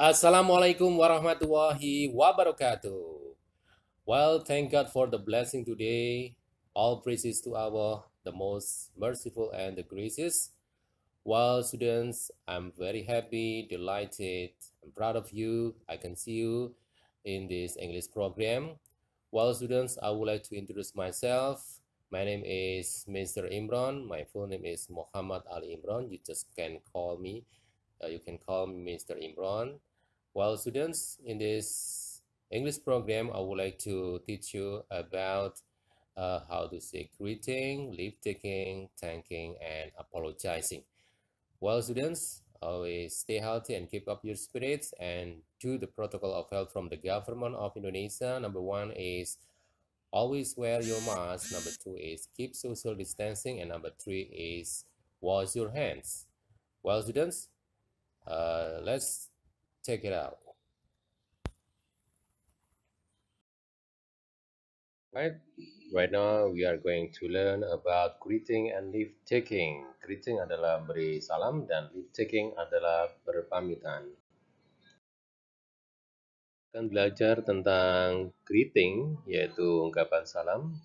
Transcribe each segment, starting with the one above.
Assalamualaikum warahmatullahi wabarakatuh. Well, thank God for the blessing today. All praises to our the most merciful and the gracious. Well, students, I'm very happy, delighted, I'm proud of you. I can see you in this English program. Well, students, I would like to introduce myself. My name is Mr. Imran. My full name is Muhammad Ali Imran. You just can call me uh, you can call Mr. Imran. Well, students, in this English program, I would like to teach you about uh, how to say greeting, leave taking, thanking, and apologizing. Well, students, always stay healthy and keep up your spirits and do the protocol of health from the government of Indonesia. Number one is always wear your mask. Number two is keep social distancing. And number three is wash your hands. Well, students, Uh, let's check it out. Right, right now we are going to learn about greeting and leave taking. Greeting adalah beri salam dan leave taking adalah berpamitan. Akan belajar tentang greeting, yaitu ungkapan salam.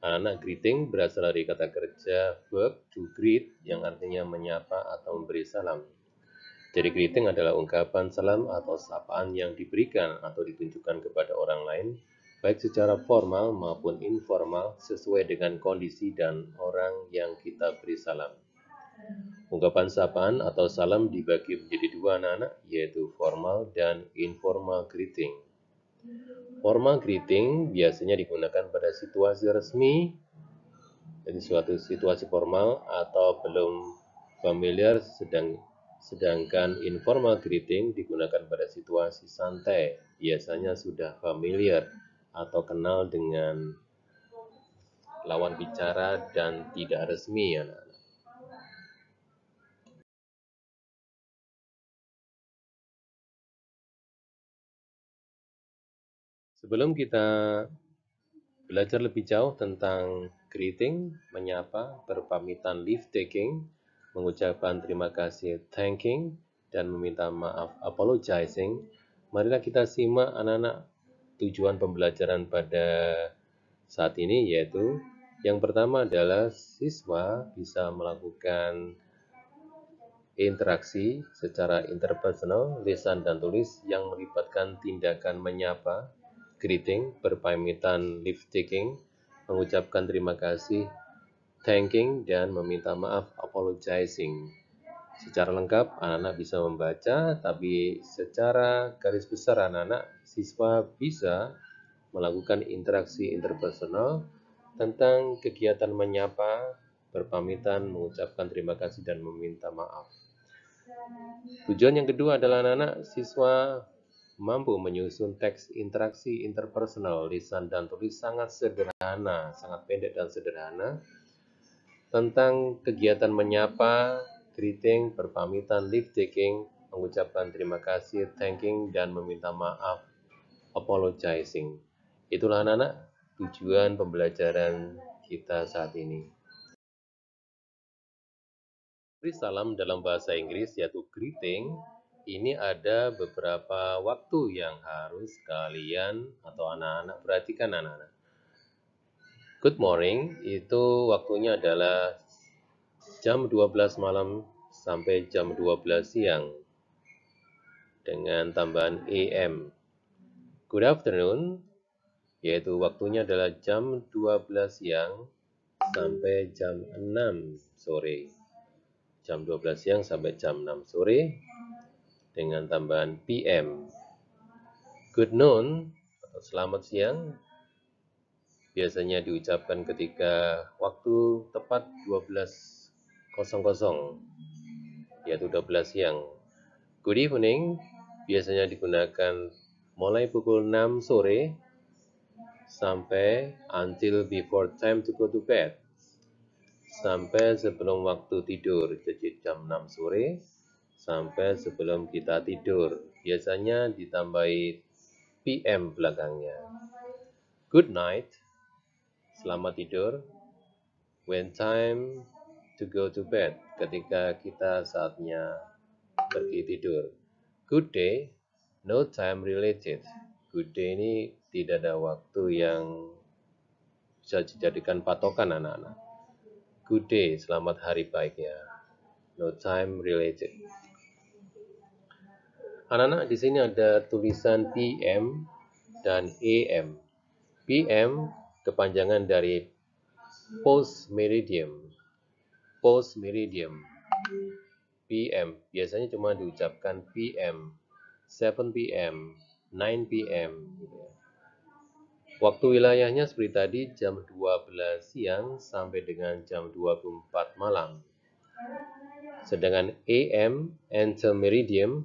Anak-anak greeting berasal dari kata kerja verb to greet yang artinya menyapa atau memberi salam. Jadi greeting adalah ungkapan salam atau sapaan yang diberikan atau ditunjukkan kepada orang lain, baik secara formal maupun informal sesuai dengan kondisi dan orang yang kita beri salam. Ungkapan sapaan atau salam dibagi menjadi dua anak-anak, yaitu formal dan informal greeting. Formal greeting biasanya digunakan pada situasi resmi, jadi suatu situasi formal atau belum familiar sedang Sedangkan informal greeting digunakan pada situasi santai, biasanya sudah familiar atau kenal dengan lawan bicara dan tidak resmi ya. Sebelum kita belajar lebih jauh tentang greeting, menyapa, berpamitan leave taking, mengucapkan terima kasih thanking dan meminta maaf apologizing. Marilah kita simak anak-anak tujuan pembelajaran pada saat ini yaitu yang pertama adalah siswa bisa melakukan interaksi secara interpersonal, lisan dan tulis yang melibatkan tindakan menyapa, greeting, berpamitan, lift taking, mengucapkan terima kasih, thanking dan meminta maaf apologizing. Secara lengkap anak-anak bisa membaca, tapi secara garis besar anak-anak siswa bisa melakukan interaksi interpersonal tentang kegiatan menyapa, berpamitan, mengucapkan terima kasih dan meminta maaf. Tujuan yang kedua adalah anak-anak siswa mampu menyusun teks interaksi interpersonal lisan dan tulis sangat sederhana, sangat pendek dan sederhana tentang kegiatan menyapa, greeting, berpamitan, leave taking, mengucapkan terima kasih, thanking, dan meminta maaf, apologizing. Itulah anak-anak tujuan pembelajaran kita saat ini. Salam dalam bahasa Inggris yaitu greeting ini ada beberapa waktu yang harus kalian atau anak-anak perhatikan anak-anak good morning itu waktunya adalah jam 12 malam sampai jam 12 siang dengan tambahan AM. Good afternoon yaitu waktunya adalah jam 12 siang sampai jam 6 sore. Jam 12 siang sampai jam 6 sore dengan tambahan PM. Good noon atau selamat siang biasanya diucapkan ketika waktu tepat 12.00 yaitu 12 siang. Good evening biasanya digunakan mulai pukul 6 sore sampai until before time to go to bed sampai sebelum waktu tidur jadi jam 6 sore sampai sebelum kita tidur biasanya ditambahi PM belakangnya good night selamat tidur. When time to go to bed, ketika kita saatnya pergi tidur. Good day, no time related. Good day ini tidak ada waktu yang bisa dijadikan patokan anak-anak. Good day, selamat hari baiknya. No time related. Anak-anak, di sini ada tulisan PM dan AM. PM kepanjangan dari post meridium. Post meridium. PM biasanya cuma diucapkan PM, 7 PM, 9 PM. Waktu wilayahnya seperti tadi jam 12 siang sampai dengan jam 24 malam. Sedangkan AM Enter Meridium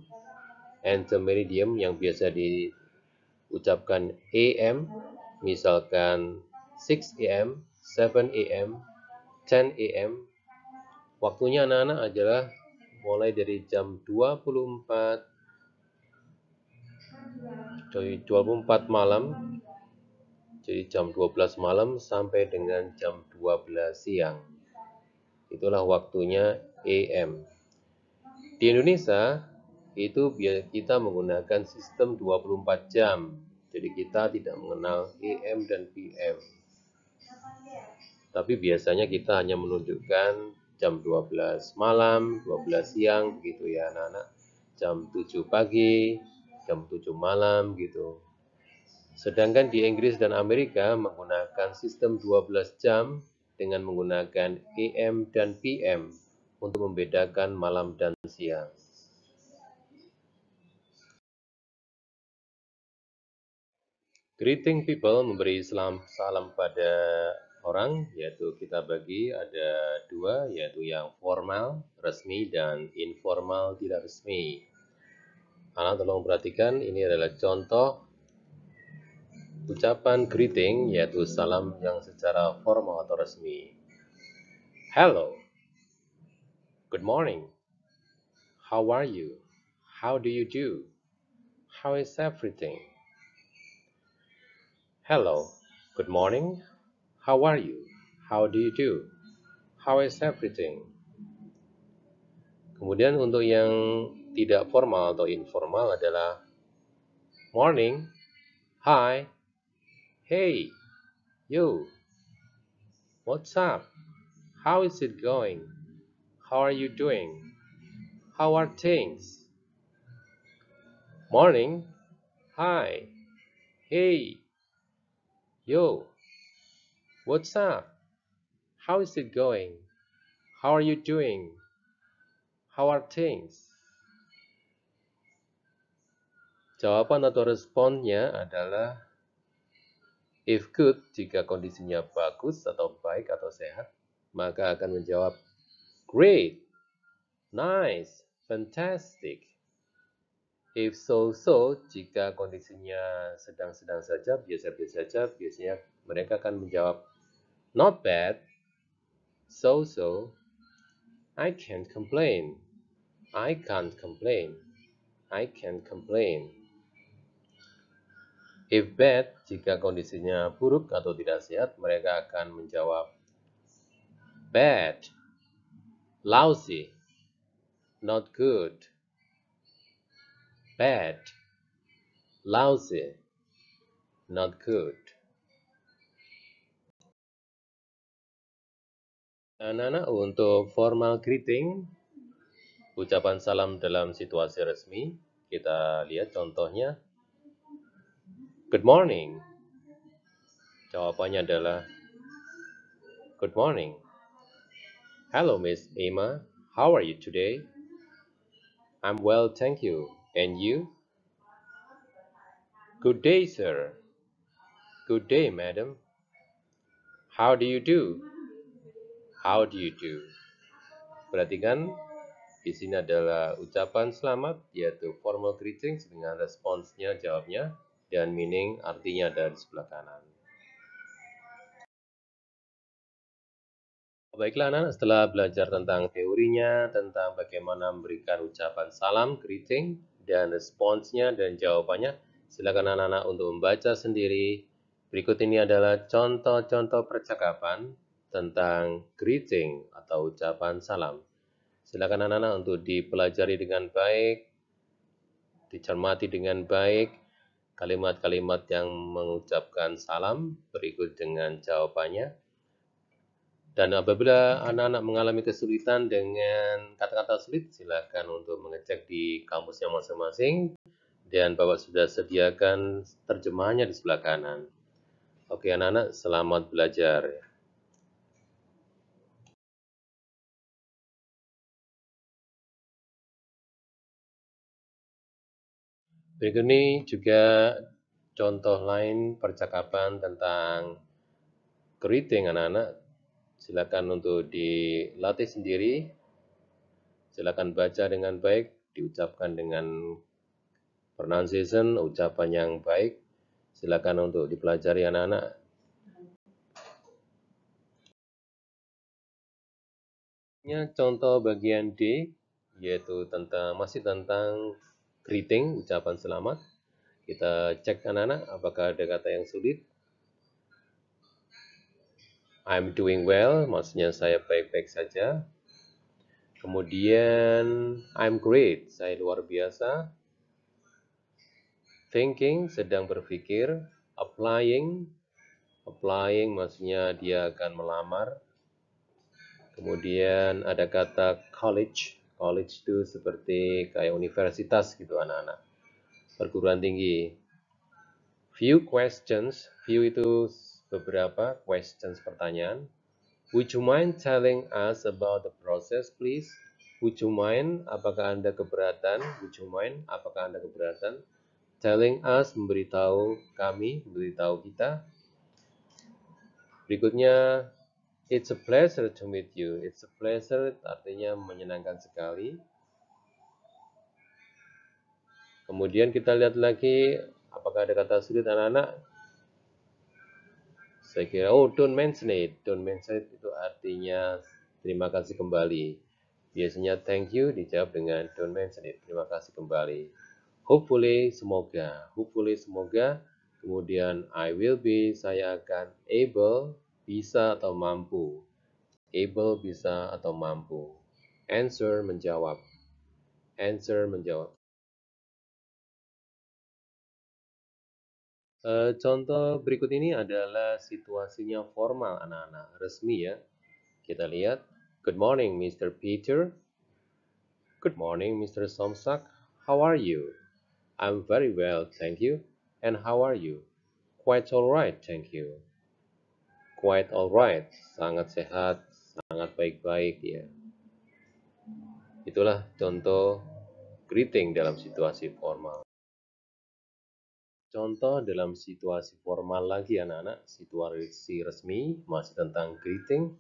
yang biasa diucapkan AM misalkan 6 a.m., 7 a.m., 10 a.m. Waktunya anak-anak adalah mulai dari jam 24 dari 24 malam jadi jam 12 malam sampai dengan jam 12 siang. Itulah waktunya AM. Di Indonesia itu biar kita menggunakan sistem 24 jam. Jadi kita tidak mengenal AM dan PM. Tapi biasanya kita hanya menunjukkan jam 12 malam, 12 siang gitu ya anak-anak. Jam 7 pagi, jam 7 malam gitu. Sedangkan di Inggris dan Amerika menggunakan sistem 12 jam dengan menggunakan AM dan PM untuk membedakan malam dan siang. Greeting people memberi salam, salam pada orang yaitu kita bagi ada dua yaitu yang formal resmi dan informal tidak resmi. Anak tolong perhatikan ini adalah contoh ucapan greeting yaitu salam yang secara formal atau resmi. Hello. Good morning. How are you? How do you do? How is everything? Hello. Good morning. How are you? How do you do? How is everything? Kemudian untuk yang tidak formal atau informal adalah morning, hi, hey, you, what's up? How is it going? How are you doing? How are things? Morning, hi, hey, you. What's up? How is it going? How are you doing? How are things? Jawaban atau responnya adalah if good jika kondisinya bagus atau baik atau sehat, maka akan menjawab great, nice, fantastic. If so-so jika kondisinya sedang-sedang saja, biasa-biasa saja, biasanya mereka akan menjawab Not bad. So so. I can't complain. I can't complain. I can't complain. If bad, jika kondisinya buruk atau tidak sehat, mereka akan menjawab bad, lousy, not good, bad, lousy, not good. Anak-anak, untuk formal greeting, ucapan salam dalam situasi resmi, kita lihat contohnya. Good morning. Jawabannya adalah Good morning. Hello, Miss Emma. How are you today? I'm well, thank you. And you? Good day, sir. Good day, madam. How do you do? How do you do? Perhatikan, di sini adalah ucapan selamat, yaitu formal greeting, dengan responsnya, jawabnya, dan meaning artinya dari sebelah kanan. Baiklah anak, setelah belajar tentang teorinya, tentang bagaimana memberikan ucapan salam, greeting, dan responsnya dan jawabannya, silakan anak-anak untuk membaca sendiri. Berikut ini adalah contoh-contoh percakapan tentang greeting atau ucapan salam. Silakan anak-anak untuk dipelajari dengan baik, dicermati dengan baik kalimat-kalimat yang mengucapkan salam berikut dengan jawabannya. Dan apabila anak-anak mengalami kesulitan dengan kata-kata sulit, silakan untuk mengecek di kampusnya masing-masing. Dan Bapak sudah sediakan terjemahannya di sebelah kanan. Oke anak-anak, selamat belajar. Berikut ini juga contoh lain percakapan tentang keriting anak-anak. Silakan untuk dilatih sendiri. Silakan baca dengan baik, diucapkan dengan pronunciation, ucapan yang baik. Silakan untuk dipelajari anak-anak. contoh bagian D yaitu tentang masih tentang greeting, ucapan selamat. Kita cek anak-anak apakah ada kata yang sulit. I'm doing well, maksudnya saya baik-baik saja. Kemudian I'm great, saya luar biasa. Thinking, sedang berpikir. Applying, applying maksudnya dia akan melamar. Kemudian ada kata college, college itu seperti kayak universitas gitu anak-anak perguruan tinggi few questions few itu beberapa questions pertanyaan would you mind telling us about the process please would you mind apakah anda keberatan would you mind apakah anda keberatan telling us memberitahu kami memberitahu kita berikutnya It's a pleasure to meet you. It's a pleasure artinya menyenangkan sekali. Kemudian kita lihat lagi apakah ada kata sulit anak-anak? Saya kira oh don't mention it. Don't mention it itu artinya terima kasih kembali. Biasanya thank you dijawab dengan don't mention it. Terima kasih kembali. Hopefully semoga. Hopefully semoga. Kemudian I will be saya akan able bisa atau mampu. Able bisa atau mampu. Answer menjawab. Answer menjawab. E, contoh berikut ini adalah situasinya formal anak-anak, resmi ya. Kita lihat. Good morning, Mr. Peter. Good morning, Mr. Somsak. How are you? I'm very well, thank you. And how are you? Quite alright, thank you quite alright, sangat sehat, sangat baik-baik ya. Itulah contoh greeting dalam situasi formal. Contoh dalam situasi formal lagi anak-anak, situasi resmi masih tentang greeting.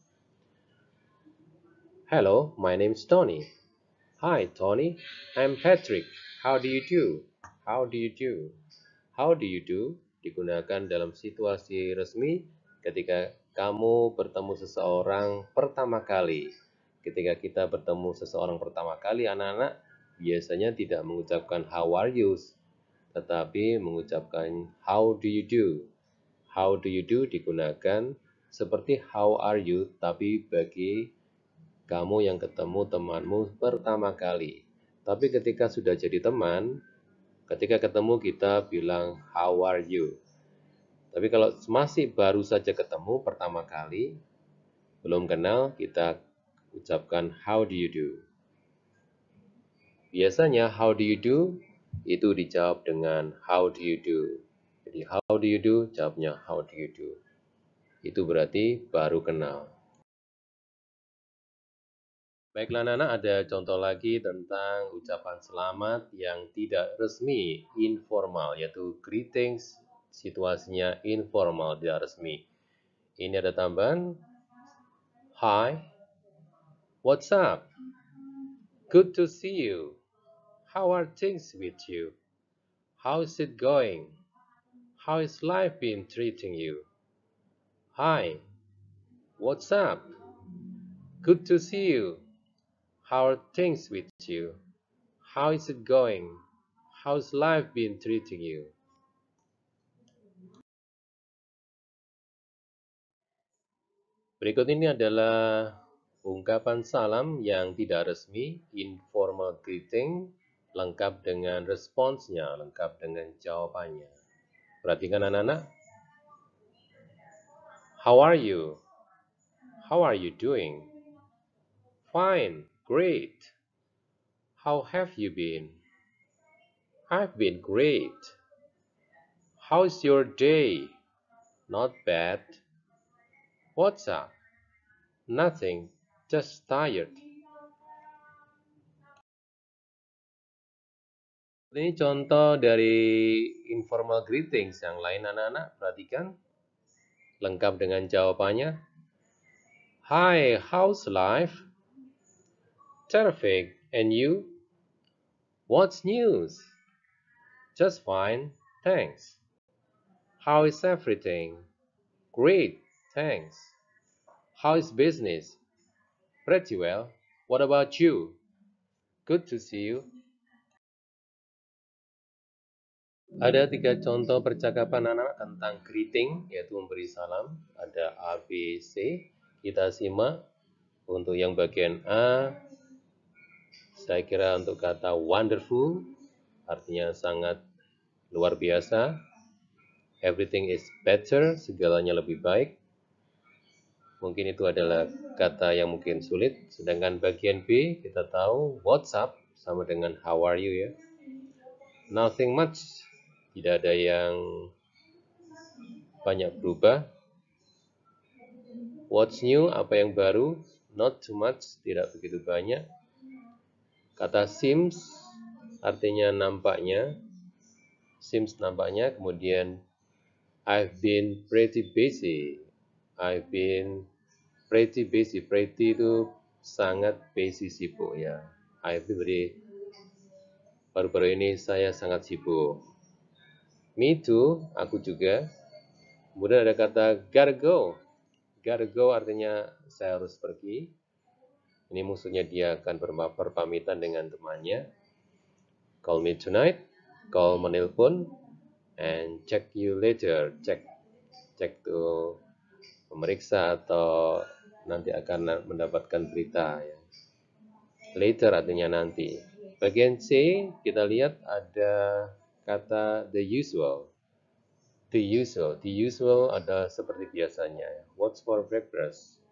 Hello, my name is Tony. Hi Tony, I'm Patrick. How do you do? How do you do? How do you do? Digunakan dalam situasi resmi ketika kamu bertemu seseorang pertama kali. Ketika kita bertemu seseorang pertama kali, anak-anak biasanya tidak mengucapkan how are you, tetapi mengucapkan how do you do. How do you do digunakan seperti how are you, tapi bagi kamu yang ketemu temanmu pertama kali. Tapi ketika sudah jadi teman, ketika ketemu kita bilang how are you. Tapi kalau masih baru saja ketemu pertama kali, belum kenal, kita ucapkan how do you do. Biasanya how do you do itu dijawab dengan how do you do. Jadi how do you do jawabnya how do you do. Itu berarti baru kenal. Baiklah anak-anak, ada contoh lagi tentang ucapan selamat yang tidak resmi, informal, yaitu greetings situasinya informal, tidak resmi. Ini ada tambahan. Hi, what's up? Good to see you. How are things with you? How is it going? How is life been treating you? Hi, what's up? Good to see you. How are things with you? How is it going? How's life been treating you? Berikut ini adalah ungkapan salam yang tidak resmi, informal greeting, lengkap dengan responsnya, lengkap dengan jawabannya. Perhatikan anak-anak. How are you? How are you doing? Fine, great. How have you been? I've been great. How's your day? Not bad. What's up? Nothing, just tired. Ini contoh dari informal greetings yang lain anak-anak, perhatikan. Lengkap dengan jawabannya. Hi, how's life? Terrific, and you? What's news? Just fine, thanks. How is everything? Great, thanks. How is business? Pretty well. What about you? Good to see you. Ada tiga contoh percakapan anak tentang greeting, yaitu memberi salam. Ada A, B, C. Kita simak. Untuk yang bagian A, saya kira untuk kata wonderful, artinya sangat luar biasa. Everything is better, segalanya lebih baik. Mungkin itu adalah kata yang mungkin sulit. Sedangkan bagian B kita tahu WhatsApp sama dengan how are you ya. Nothing much. Tidak ada yang banyak berubah. What's new? Apa yang baru? Not too much. Tidak begitu banyak. Kata seems artinya nampaknya. Seems nampaknya. Kemudian I've been pretty busy. I've been pretty busy. Pretty itu sangat busy sibuk ya. I've been very Baru-baru ini saya sangat sibuk. Me too, aku juga. Kemudian ada kata gotta go. Gotta go artinya saya harus pergi. Ini musuhnya dia akan berpamitan dengan temannya. Call me tonight. Call menelpon. And check you later. Check. Check to memeriksa atau nanti akan mendapatkan berita ya. Later artinya nanti. Bagian C kita lihat ada kata the usual. The usual, the usual ada seperti biasanya. Ya. What's for breakfast?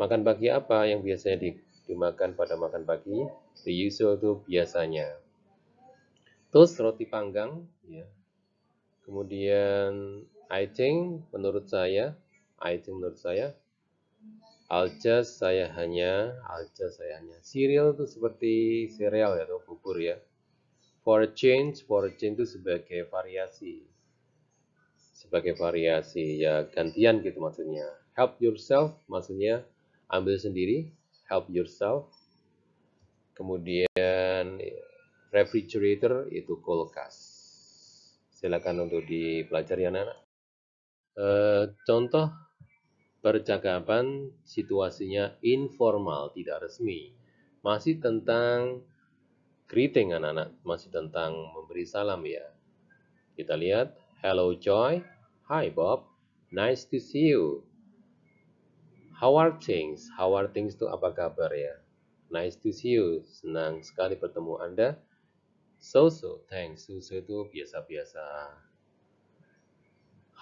Makan pagi apa yang biasanya di, dimakan pada makan pagi? The usual itu biasanya. terus roti panggang, ya. Kemudian I think menurut saya, I think menurut saya, I'll just saya hanya, I'll just saya hanya. Serial itu seperti serial ya, atau bubur ya. For a change, for a change itu sebagai variasi. Sebagai variasi, ya gantian gitu maksudnya. Help yourself, maksudnya ambil sendiri, help yourself. Kemudian refrigerator itu kulkas. Silakan untuk dipelajari anak-anak. Eh, contoh percakapan situasinya informal, tidak resmi. Masih tentang greeting anak-anak, masih tentang memberi salam ya. Kita lihat, hello Joy, hi Bob, nice to see you. How are things? How are things itu apa kabar ya? Nice to see you. Senang sekali bertemu Anda. So-so, thanks. So-so itu biasa-biasa.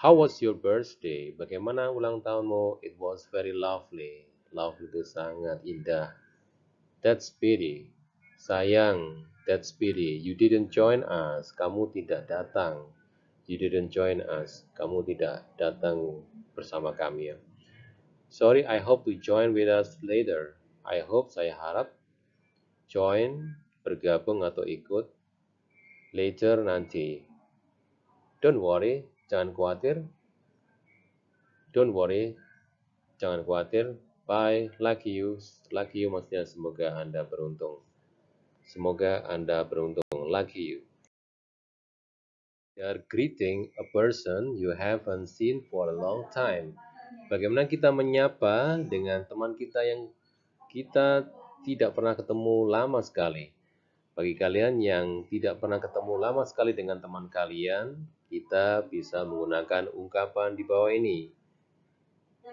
How was your birthday? Bagaimana ulang tahunmu? It was very lovely. Lovely itu sangat indah. That's pity. Sayang, that's pity. You didn't join us. Kamu tidak datang. You didn't join us. Kamu tidak datang bersama kami ya. Sorry, I hope to join with us later. I hope, saya harap. Join, bergabung atau ikut. Later, nanti. Don't worry, jangan khawatir. Don't worry, jangan khawatir. Bye, lucky you, lucky you maksudnya semoga Anda beruntung. Semoga Anda beruntung, lucky you. You are greeting a person you haven't seen for a long time. Bagaimana kita menyapa dengan teman kita yang kita tidak pernah ketemu lama sekali. Bagi kalian yang tidak pernah ketemu lama sekali dengan teman kalian, kita bisa menggunakan ungkapan di bawah ini.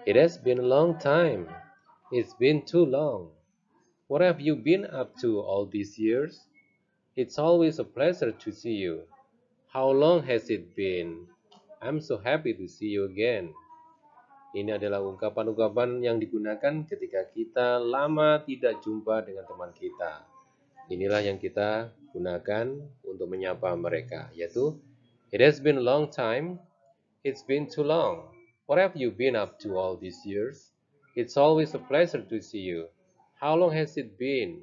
It has been a long time. It's been too long. What have you been up to all these years? It's always a pleasure to see you. How long has it been? I'm so happy to see you again. Ini adalah ungkapan-ungkapan yang digunakan ketika kita lama tidak jumpa dengan teman kita. Inilah yang kita gunakan untuk menyapa mereka, yaitu It has been a long time. It's been too long. What have you been up to all these years? It's always a pleasure to see you. How long has it been?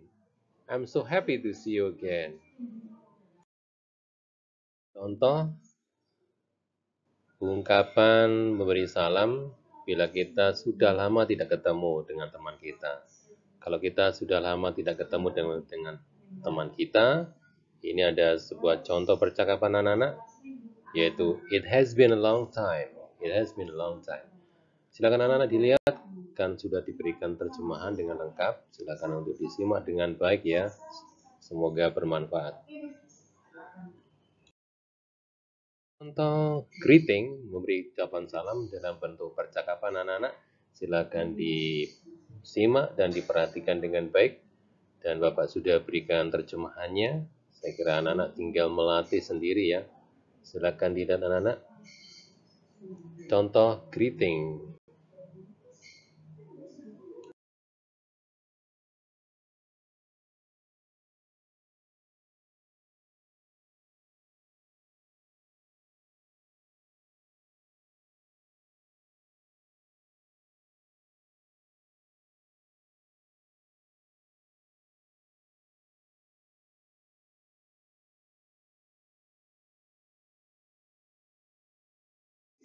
I'm so happy to see you again. Contoh ungkapan memberi salam bila kita sudah lama tidak ketemu dengan teman kita. Kalau kita sudah lama tidak ketemu dengan, dengan teman kita, ini ada sebuah contoh percakapan anak-anak yaitu It has been a long time. It has been a long time. Silakan anak-anak dilihat, kan sudah diberikan terjemahan dengan lengkap. Silakan untuk disimak dengan baik ya. Semoga bermanfaat. Contoh greeting, memberi ucapan salam dalam bentuk percakapan anak-anak. Silakan disimak dan diperhatikan dengan baik. Dan Bapak sudah berikan terjemahannya. Saya kira anak-anak tinggal melatih sendiri ya. Silakan dilihat anak-anak. Contoh greeting.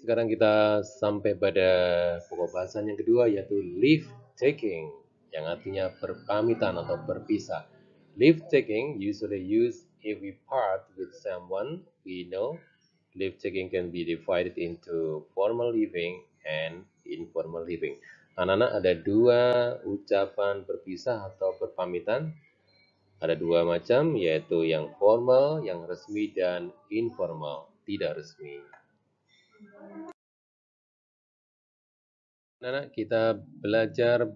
Sekarang kita sampai pada pokok bahasan yang kedua yaitu leave taking yang artinya berpamitan atau berpisah. Leave taking usually used if we part with someone we know. Leave taking can be divided into formal leaving and informal leaving. Anak-anak ada dua ucapan berpisah atau berpamitan. Ada dua macam yaitu yang formal, yang resmi dan informal, tidak resmi. Nana, kita belajar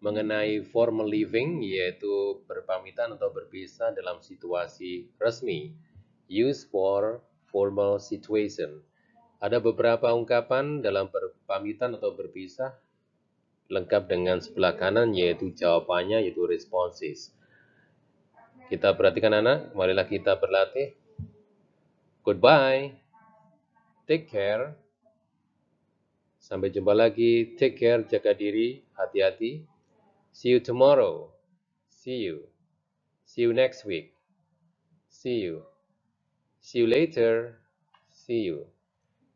mengenai formal living yaitu berpamitan atau berpisah dalam situasi resmi. Use for formal situation. Ada beberapa ungkapan dalam berpamitan atau berpisah lengkap dengan sebelah kanan yaitu jawabannya yaitu responses. Kita perhatikan anak, marilah kita berlatih. Goodbye. Take care. Sampai jumpa lagi. Take care, jaga diri, hati-hati. See you tomorrow. See you. See you next week. See you. See you later. See you.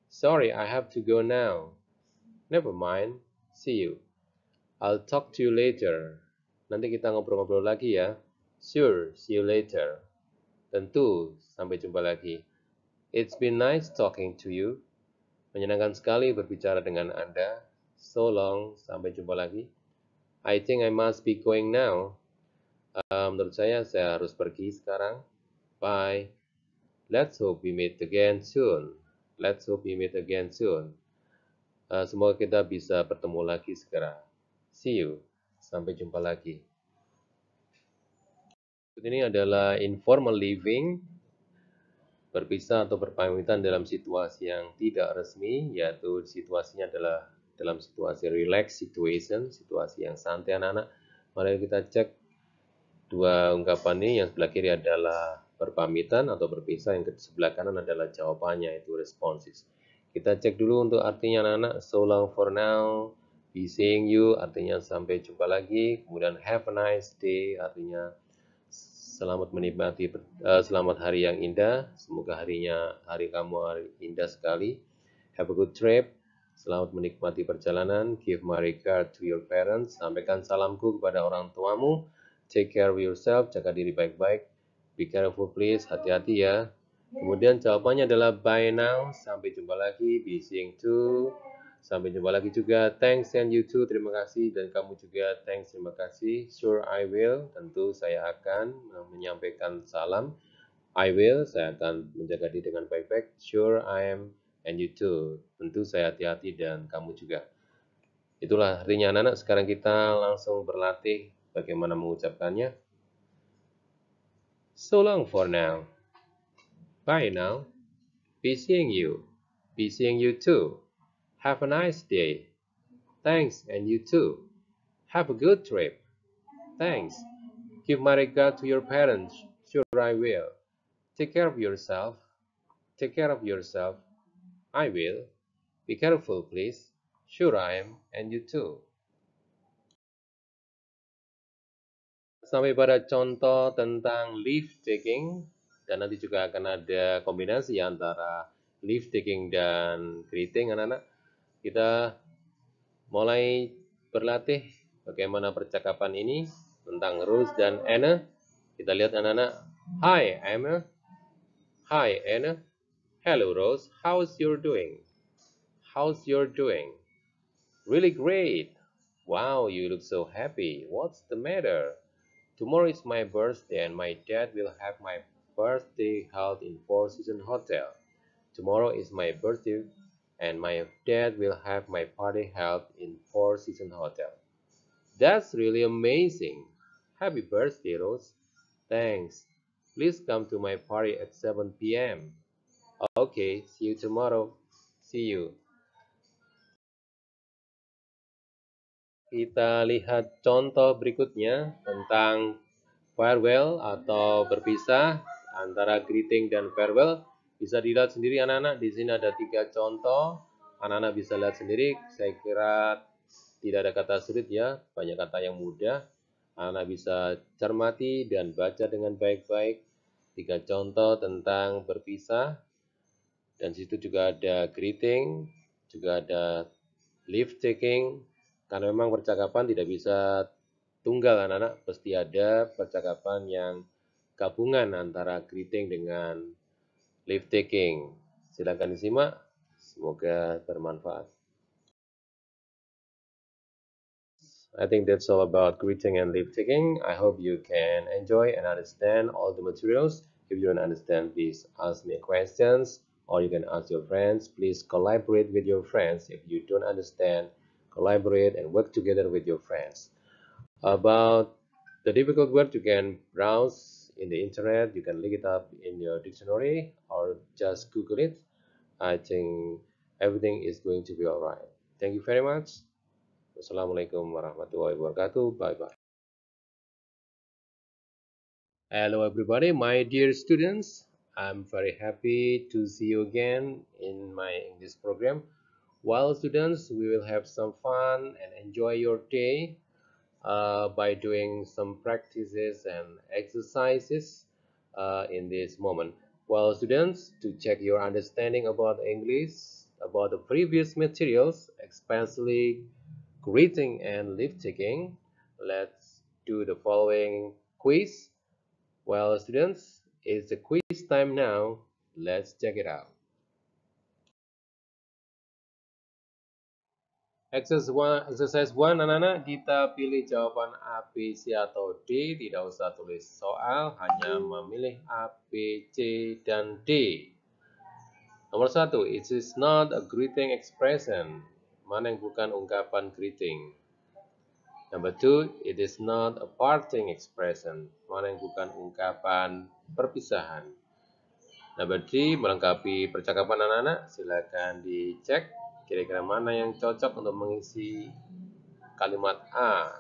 Sorry, I have to go now. Never mind. See you. I'll talk to you later. Nanti kita ngobrol-ngobrol lagi ya. Sure, see you later. Tentu, sampai jumpa lagi. It's been nice talking to you. Menyenangkan sekali berbicara dengan Anda. So long, sampai jumpa lagi. I think I must be going now. Uh, menurut saya, saya harus pergi sekarang. Bye. Let's hope we meet again soon. Let's hope we meet again soon. Uh, semoga kita bisa bertemu lagi segera. See you. Sampai jumpa lagi. Ini adalah informal living berpisah atau berpamitan dalam situasi yang tidak resmi, yaitu situasinya adalah dalam situasi relax situation, situasi yang santai anak-anak. Mari kita cek dua ungkapan ini, yang sebelah kiri adalah berpamitan atau berpisah, yang sebelah kanan adalah jawabannya, itu responses. Kita cek dulu untuk artinya anak-anak, so long for now, be seeing you, artinya sampai jumpa lagi, kemudian have a nice day, artinya Selamat menikmati uh, selamat hari yang indah. Semoga harinya hari kamu hari indah sekali. Have a good trip. Selamat menikmati perjalanan. Give my regard to your parents. Sampaikan salamku kepada orang tuamu. Take care of yourself. Jaga diri baik-baik. Be careful please. Hati-hati ya. Kemudian jawabannya adalah bye now. Sampai jumpa lagi. Be seeing too. Sampai jumpa lagi juga. Thanks and you too. Terima kasih. Dan kamu juga thanks. Terima kasih. Sure I will. Tentu saya akan menyampaikan salam. I will. Saya akan menjaga diri dengan baik-baik. Sure I am and you too. Tentu saya hati-hati dan kamu juga. Itulah artinya anak-anak. Sekarang kita langsung berlatih bagaimana mengucapkannya. So long for now. Bye now. Be seeing you. Be seeing you too. Have a nice day. Thanks, and you too. Have a good trip. Thanks. Give my regard to your parents. Sure, I will. Take care of yourself. Take care of yourself. I will. Be careful, please. Sure, I am, and you too. Sampai pada contoh tentang leave taking, dan nanti juga akan ada kombinasi antara leave taking dan greeting, anak-anak kita mulai berlatih bagaimana percakapan ini tentang Rose dan Anna. Kita lihat anak-anak. Hi, Emma Hi, Anna. Hello, Rose. How's your doing? How's your doing? Really great. Wow, you look so happy. What's the matter? Tomorrow is my birthday and my dad will have my birthday held in Four Seasons Hotel. Tomorrow is my birthday and my dad will have my party held in Four Seasons Hotel. That's really amazing. Happy birthday, Rose. Thanks. Please come to my party at 7 p.m. Okay, see you tomorrow. See you. Kita lihat contoh berikutnya tentang farewell atau berpisah antara greeting dan farewell bisa dilihat sendiri anak-anak. Di sini ada tiga contoh. Anak-anak bisa lihat sendiri. Saya kira tidak ada kata sulit ya. Banyak kata yang mudah. Anak-anak bisa cermati dan baca dengan baik-baik. Tiga contoh tentang berpisah. Dan situ juga ada greeting. Juga ada leave taking. Karena memang percakapan tidak bisa tunggal anak-anak pasti ada percakapan yang gabungan antara greeting dengan live taking. Silakan disimak. Semoga bermanfaat. I think that's all about greeting and leave taking. I hope you can enjoy and understand all the materials. If you don't understand, please ask me questions or you can ask your friends. Please collaborate with your friends. If you don't understand, collaborate and work together with your friends. About the difficult word, you can browse in the internet you can look it up in your dictionary or just google it i think everything is going to be all right thank you very much wassalamualaikum warahmatullahi wabarakatuh bye bye hello everybody my dear students i'm very happy to see you again in my english program well students we will have some fun and enjoy your day uh, by doing some practices and exercises uh, in this moment. Well, students, to check your understanding about English, about the previous materials, especially greeting and leave taking, let's do the following quiz. Well, students, it's the quiz time now. Let's check it out. Exercise 1, anak-anak kita pilih jawaban A, B, C atau D, tidak usah tulis soal, hanya memilih A, B, C dan D. Nomor 1, it is not a greeting expression. Mana yang bukan ungkapan greeting? Nomor 2, it is not a parting expression. Mana yang bukan ungkapan perpisahan? Nomor 3, melengkapi percakapan anak-anak, silakan dicek. Kira-kira mana yang cocok untuk mengisi kalimat A?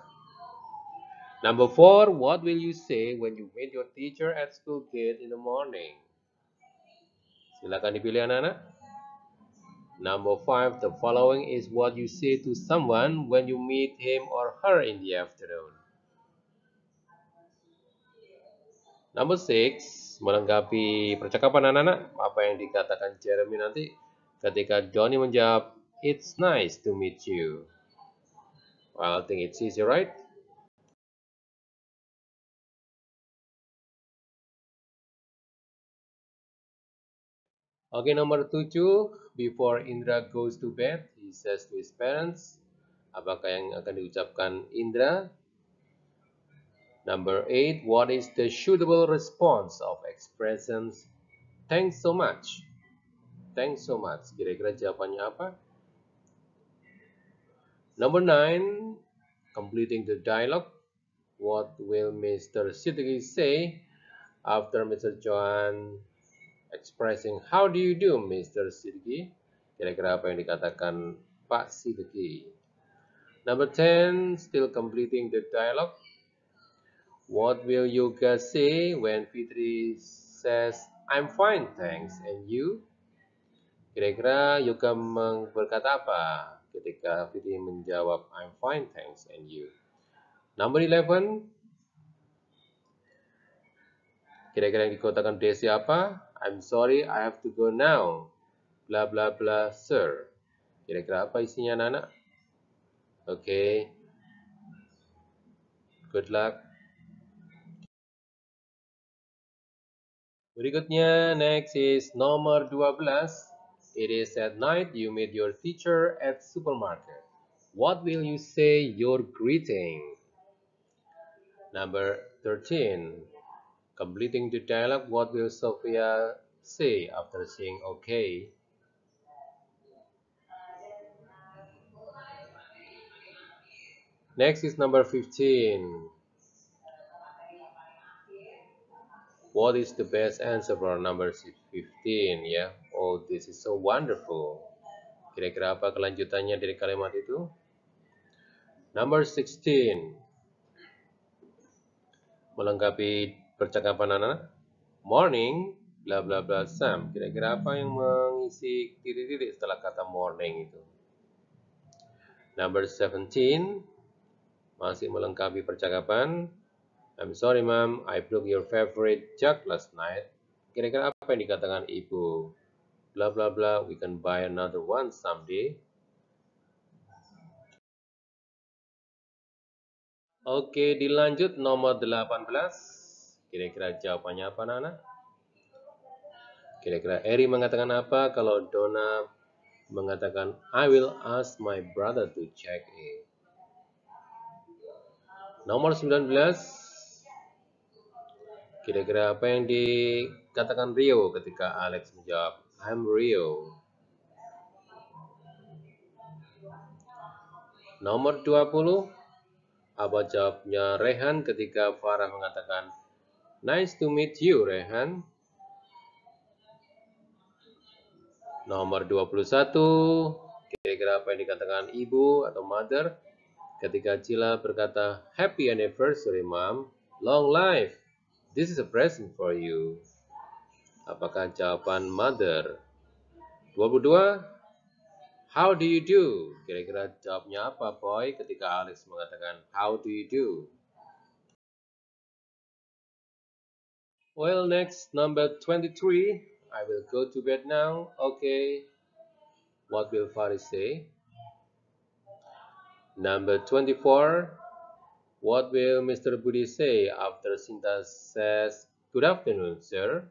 Number four, what will you say when you meet your teacher at school gate in the morning? Silakan dipilih anak-anak. Number five, the following is what you say to someone when you meet him or her in the afternoon. Number six, melengkapi percakapan anak-anak, apa yang dikatakan Jeremy nanti ketika Johnny menjawab It's nice to meet you. Well, I think it's easy, right? Okay, nomor 7, before Indra goes to bed, he says to his parents, apakah yang akan diucapkan Indra? Number 8, what is the suitable response of expressions, thanks so much? Thanks so much, kira-kira jawabannya apa? Number nine, completing the dialogue. What will Mr. Siddiqui say after Mr. Johan expressing how do you do Mr. Siddiqui? Kira-kira apa yang dikatakan Pak Siddiqui? Number ten, still completing the dialogue. What will Yoga say when Fitri says, I'm fine, thanks, and you? Kira-kira Yoga berkata apa? ketika Fitri menjawab I'm fine thanks and you. Number 11 Kira-kira yang dikotakan Desi apa? I'm sorry I have to go now. Bla bla bla sir. Kira-kira apa isinya anak-anak? Oke. Okay. Good luck. Berikutnya next is nomor 12. It is at night you meet your teacher at supermarket. What will you say your greeting? Number 13. Completing the dialogue, what will Sophia say after saying okay? Next is number 15. What is the best answer for number 15 ya? Oh, this is so wonderful. Kira-kira apa kelanjutannya dari kalimat itu? Number 16. Melengkapi percakapan anak. Morning, bla bla bla Sam. Kira-kira apa yang mengisi titik-titik setelah kata morning itu? Number 17. Masih melengkapi percakapan. I'm sorry ma'am, I broke your favorite jug last night. Kira-kira apa yang dikatakan ibu? Bla bla bla, we can buy another one someday. Oke, dilanjut nomor 18. Kira-kira jawabannya apa, Nana? Kira-kira Eri mengatakan apa kalau Dona mengatakan, I will ask my brother to check in. Nomor 19, Kira-kira apa yang dikatakan Rio ketika Alex menjawab, I'm Rio. Nomor 20, apa jawabnya Rehan ketika Farah mengatakan, Nice to meet you, Rehan. Nomor 21, kira-kira apa yang dikatakan ibu atau mother ketika Cila berkata, Happy anniversary, Mom. Long life. This is a present for you. Apakah jawaban mother? 22. How do you do? Kira-kira jawabnya apa, boy, ketika Alex mengatakan how do you do? Well, next, number 23. I will go to bed now. Okay. What will Faris say? Number 24. What will Mr. Budi say after Sinta says, Good afternoon, sir?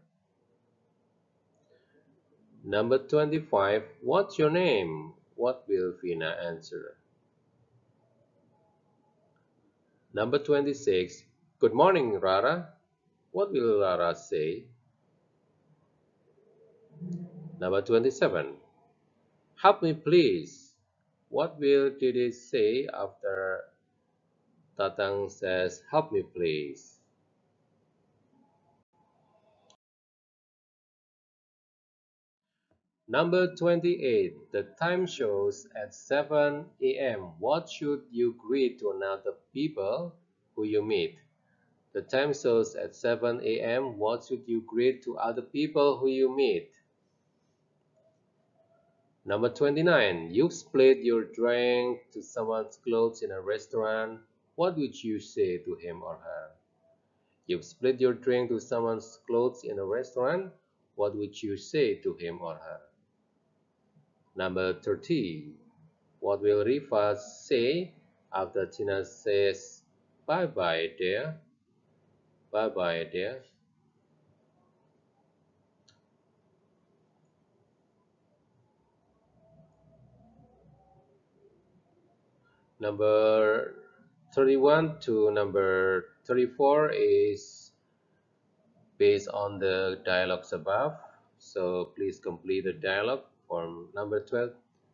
Number 25. What's your name? What will Vina answer? Number 26. Good morning, Rara. What will Rara say? Number 27. Help me, please. What will Didi say after Tatang says, help me please. Number 28. The time shows at 7 a.m. What should you greet to another people who you meet? The time shows at 7 a.m. What should you greet to other people who you meet? Number 29. You've split your drink to someone's clothes in a restaurant what would you say to him or her? You've spilled your drink to someone's clothes in a restaurant. What would you say to him or her? Number thirteen. What will Rifa say after Tina says bye-bye, dear? Bye-bye, dear. Number 31 to number 34 is based on the dialogues above. So please complete the dialogue from number 12,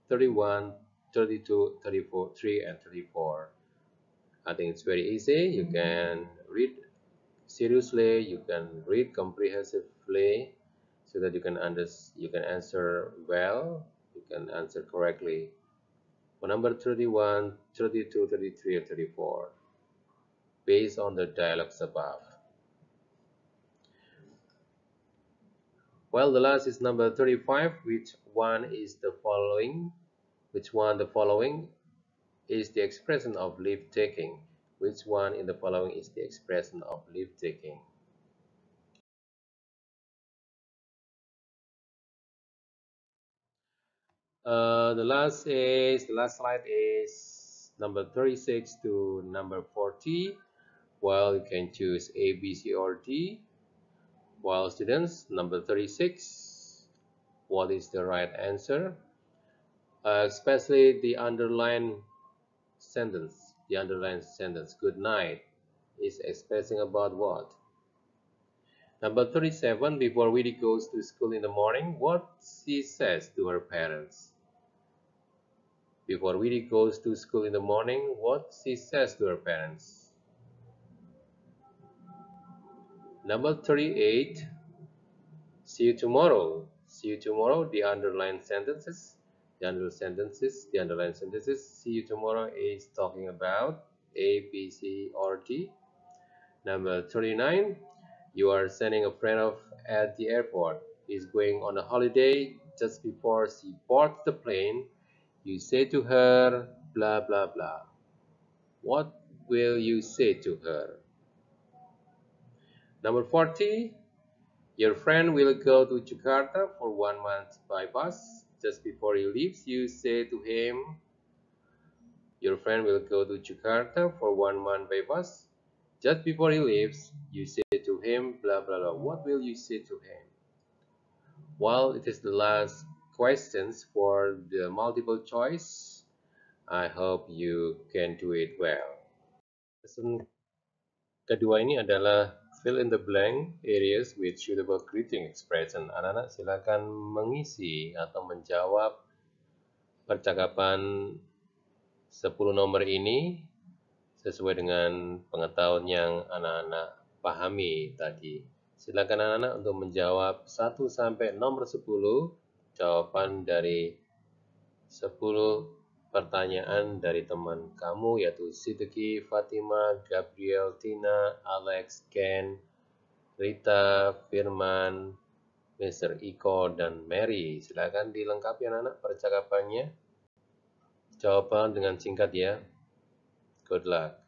31, 32, 34, 3, and 34. I think it's very easy. You can read seriously, you can read comprehensively so that you can under you can answer well, you can answer correctly. For number 31, 32, 33, or 34 based on the dialogues above. Well, the last is number 35. Which one is the following? Which one the following is the expression of leave taking? Which one in the following is the expression of leave taking? Uh, the last is the last slide is number 36 to number 40 while you can choose A, B, C or D while students number 36 what is the right answer uh, especially the underlined sentence the underlined sentence good night is expressing about what number 37 before Willie goes to school in the morning what she says to her parents before Willie goes to school in the morning, what she says to her parents. Number 38. See you tomorrow. See you tomorrow. The underlined sentences. The underlined sentences. The underlined sentences. See you tomorrow is talking about A, B, C, or D. Number 39. You are sending a friend off at the airport. He's going on a holiday just before she boards the plane you say to her, blah, blah, blah. What will you say to her? Number 40, your friend will go to Jakarta for one month by bus. Just before he leaves, you say to him, your friend will go to Jakarta for one month by bus. Just before he leaves, you say to him, blah, blah, blah. What will you say to him? Well, it is the last questions for the multiple choice. I hope you can do it well. Lesson kedua ini adalah fill in the blank areas with suitable greeting expression. Anak-anak silakan mengisi atau menjawab percakapan 10 nomor ini sesuai dengan pengetahuan yang anak-anak pahami tadi. Silakan anak-anak untuk menjawab 1 sampai nomor 10 jawaban dari 10 pertanyaan dari teman kamu yaitu Sidiki, Fatima, Gabriel, Tina, Alex, Ken, Rita, Firman, Mr. Iko, dan Mary. Silakan dilengkapi anak-anak percakapannya. Jawaban dengan singkat ya. Good luck.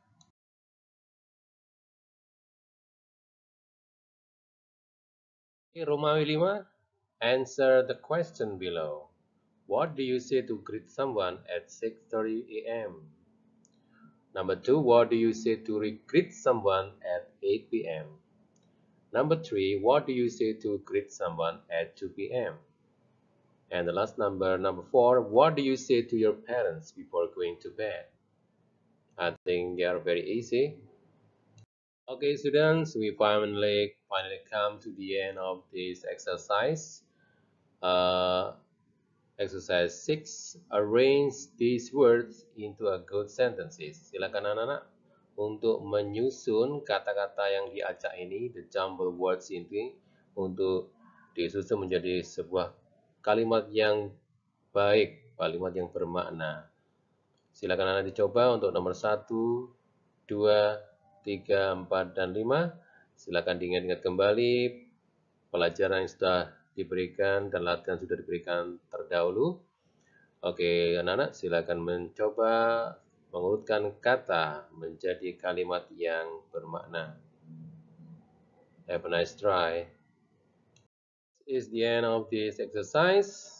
Romawi 5 Answer the question below. What do you say to greet someone at 6.30 a.m.? Number 2. What do you say to greet someone at 8 p.m.? Number 3. What do you say to greet someone at 2 p.m.? And the last number, number 4. What do you say to your parents before going to bed? I think they are very easy. Okay students, we finally finally come to the end of this exercise. Uh, exercise 6. Arrange these words into a good sentences. Silakan anak-anak untuk menyusun kata-kata yang diacak ini, the jumble words ini, untuk disusun menjadi sebuah kalimat yang baik, kalimat yang bermakna. Silakan anak dicoba untuk nomor 1, 2, 3, 4, dan 5. Silakan diingat-ingat kembali pelajaran yang sudah diberikan dan latihan sudah diberikan terdahulu. Oke, anak-anak silakan mencoba mengurutkan kata menjadi kalimat yang bermakna. Have a nice try. This is the end of this exercise.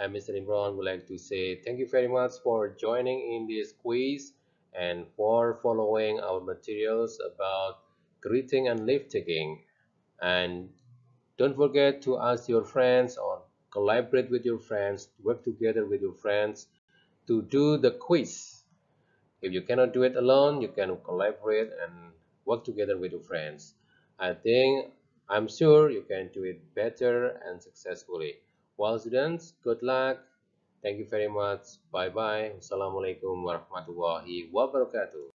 I'm Mr. Imran would like to say thank you very much for joining in this quiz and for following our materials about greeting and lift taking. And Don't forget to ask your friends or collaborate with your friends, work together with your friends to do the quiz. If you cannot do it alone, you can collaborate and work together with your friends. I think I'm sure you can do it better and successfully. Well, students, good luck. Thank you very much. Bye bye. Assalamualaikum warahmatullahi wabarakatuh.